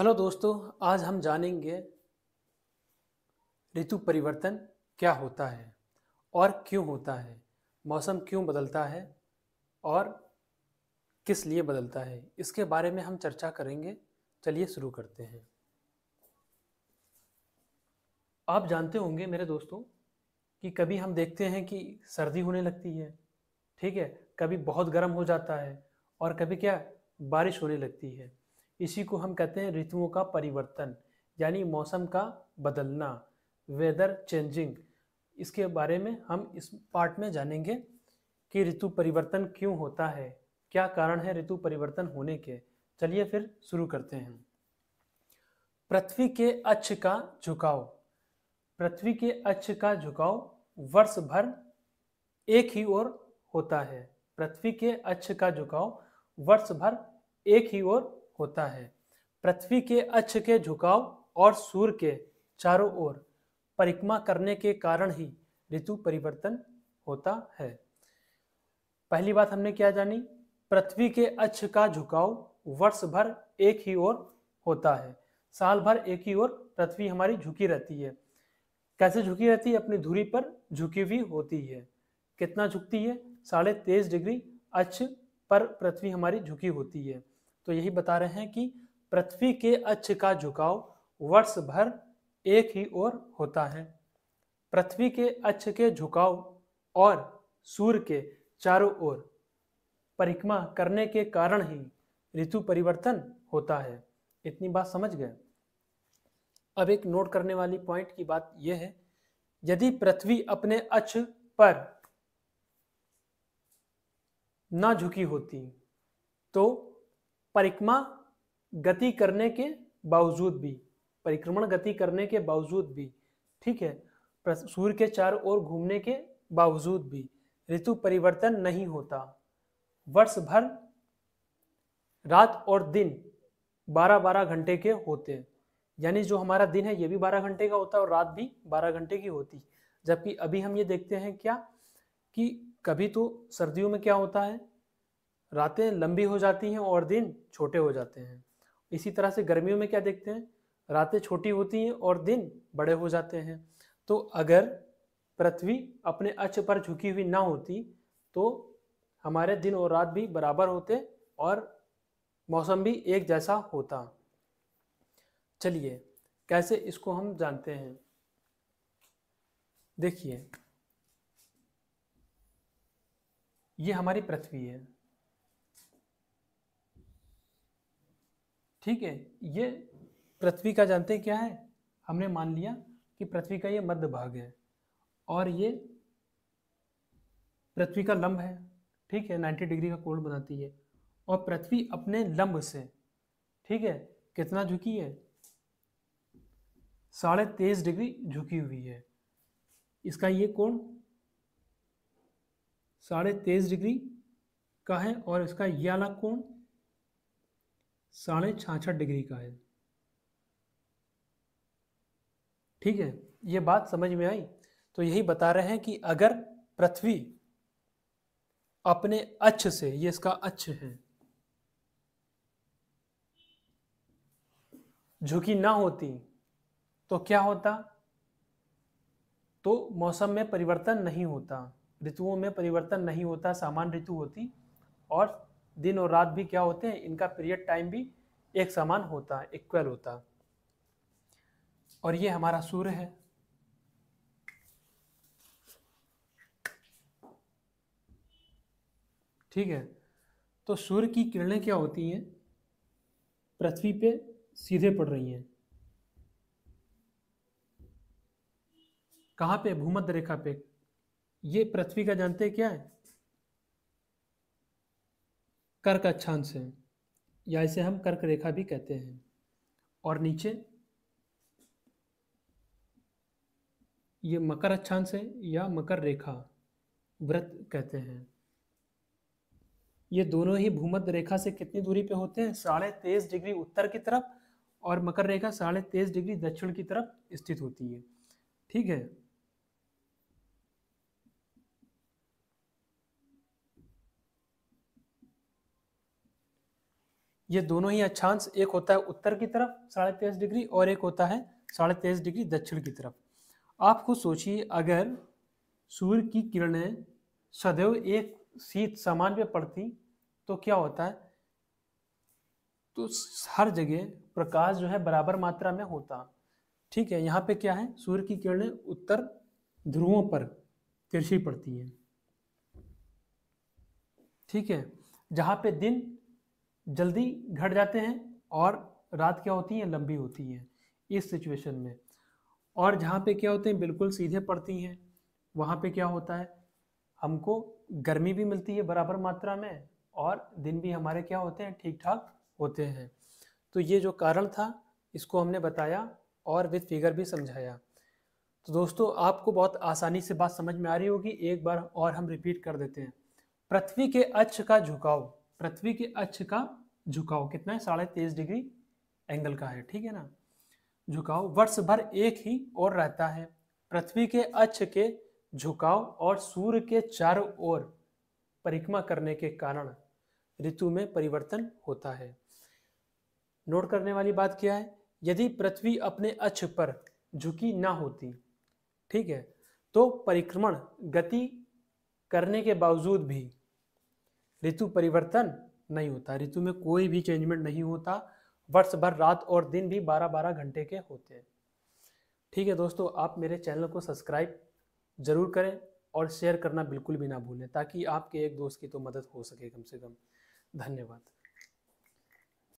hello दोस्तों आज हम जानेंगे ऋतु परिवर्तन क्या होता है और क्यों होता है मौसम क्यों बदलता है और किस लिए बदलता है इसके बारे में हम चर्चा करेंगे चलिए शुरू करते हैं आप जानते होंगे मेरे दोस्तों कि कभी हम देखते हैं कि सर्दी होने लगती है ठीक है कभी बहुत गर्म हो जाता है और कभी क्या बारिश होने लगती है इसी को हम कहते हैं ऋतुओं का परिवर्तन यानी मौसम का बदलना वेदर चेंजिंग इसके बारे में हम इस पार्ट में जानेंगे कि ऋतु परिवर्तन क्यों होता है क्या कारण है ऋतु परिवर्तन होने के चलिए फिर शुरू करते हैं पृथ्वी के अक्ष का झुकाव पृथ्वी के अक्ष का झुकाव वर्ष भर एक ही ओर होता है पृथ्वी के अक्ष का झुकाव वर्ष भर एक ही ओर होता है पृथ्वी के अक्ष के झुकाव और सूर्य के चारों ओर परिक्रमा करने के कारण ही ऋतु परिवर्तन होता है पहली बात हमने क्या जानी पृथ्वी के अक्ष का झुकाव वर्ष भर एक ही ओर होता है साल भर एक ही ओर पृथ्वी हमारी झुकी रहती है कैसे झुकी रहती है अपनी धुरी पर झुकी हुई होती है कितना झुकती है साढ़े तेईस डिग्री अक्ष पर पृथ्वी हमारी झुकी होती है तो यही बता रहे हैं कि पृथ्वी के अक्ष का झुकाव वर्ष भर एक ही ओर होता है पृथ्वी के अक्ष के झुकाव और सूर्य के चारों ओर परिक्रमा करने के कारण ही ऋतु परिवर्तन होता है इतनी बात समझ गए अब एक नोट करने वाली पॉइंट की बात यह है यदि पृथ्वी अपने अक्ष पर ना झुकी होती तो परिक्रमा गति करने के बावजूद भी परिक्रमण गति करने के बावजूद भी ठीक है सूर्य के चार ओर घूमने के बावजूद भी ऋतु परिवर्तन नहीं होता वर्ष भर रात और दिन बारह बारह घंटे के होते हैं यानी जो हमारा दिन है ये भी बारह घंटे का होता है और रात भी बारह घंटे की होती जबकि अभी हम ये देखते हैं क्या कि कभी तो सर्दियों में क्या होता है रातें लंबी हो जाती हैं और दिन छोटे हो जाते हैं इसी तरह से गर्मियों में क्या देखते हैं रातें छोटी होती हैं और दिन बड़े हो जाते हैं तो अगर पृथ्वी अपने अक्ष पर झुकी हुई ना होती तो हमारे दिन और रात भी बराबर होते और मौसम भी एक जैसा होता चलिए कैसे इसको हम जानते हैं देखिए ये हमारी पृथ्वी है ठीक है ये पृथ्वी का जानते हैं क्या है हमने मान लिया कि पृथ्वी का ये मध्य भाग है और ये पृथ्वी का लंब है ठीक है 90 डिग्री का कोण बनाती है और पृथ्वी अपने लंब से ठीक है कितना झुकी है साढ़े तेईस डिग्री झुकी हुई है इसका ये कोण साढ़े तेईस डिग्री का है और इसका ये वाला कोण साढ़े छाछठ डिग्री का है ठीक है ये बात समझ में आई तो यही बता रहे हैं कि अगर पृथ्वी अपने अच्छ से ये इसका अच्छ है झुकी ना होती तो क्या होता तो मौसम में परिवर्तन नहीं होता ऋतुओं में परिवर्तन नहीं होता सामान्य ऋतु होती और दिन और रात भी क्या होते हैं इनका पीरियड टाइम भी एक समान होता है इक्वल होता है और ये हमारा सूर्य है ठीक है तो सूर्य की किरणें क्या होती हैं पृथ्वी पे सीधे पड़ रही हैं कहाँ पे भूमध्य रेखा पे ये पृथ्वी का जानते हैं क्या है कर्क अक्षांश है या इसे हम कर्क रेखा भी कहते हैं और नीचे ये मकर अक्षांश है या मकर रेखा व्रत कहते हैं ये दोनों ही भूमध्य रेखा से कितनी दूरी पे होते हैं साढ़े तेईस डिग्री उत्तर की तरफ और मकर रेखा साढ़े तेईस डिग्री दक्षिण की तरफ स्थित होती है ठीक है ये दोनों ही अक्षांश एक होता है उत्तर की तरफ साढ़े तेईस डिग्री और एक होता है साढ़े तेईस डिग्री दक्षिण की तरफ आप खुद सोचिए अगर सूर्य की किरणें सदैव एक शीत समान पे पड़ती तो क्या होता है तो हर जगह प्रकाश जो है बराबर मात्रा में होता ठीक है यहाँ पे क्या है सूर्य की किरणें उत्तर ध्रुवों पर तिरछी पड़ती हैं ठीक है जहाँ पे दिन जल्दी घट जाते हैं और रात क्या होती हैं लंबी होती हैं इस सिचुएशन में और जहाँ पे क्या होते हैं बिल्कुल सीधे पड़ती हैं वहाँ पे क्या होता है हमको गर्मी भी मिलती है बराबर मात्रा में और दिन भी हमारे क्या होते हैं ठीक ठाक होते हैं तो ये जो कारण था इसको हमने बताया और विद फिगर भी समझाया तो दोस्तों आपको बहुत आसानी से बात समझ में आ रही होगी एक बार और हम रिपीट कर देते हैं पृथ्वी के अक्ष का झुकाव पृथ्वी के अक्ष का झुकाव कितना है साढ़े तेईस डिग्री एंगल का है ठीक है ना झुकाव वर्ष भर एक ही और रहता है पृथ्वी के अक्ष के झुकाव और सूर्य के चारों ओर परिक्रमा करने के कारण ऋतु में परिवर्तन होता है नोट करने वाली बात क्या है यदि पृथ्वी अपने अक्ष पर झुकी ना होती ठीक है तो परिक्रमण गति करने के बावजूद भी ऋतु परिवर्तन नहीं होता ऋतु में कोई भी चेंजमेंट नहीं होता वर्ष भर रात और दिन भी बारह बारह घंटे के होते हैं ठीक है दोस्तों आप मेरे चैनल को सब्सक्राइब ज़रूर करें और शेयर करना बिल्कुल भी ना भूलें ताकि आपके एक दोस्त की तो मदद हो सके कम से कम धन्यवाद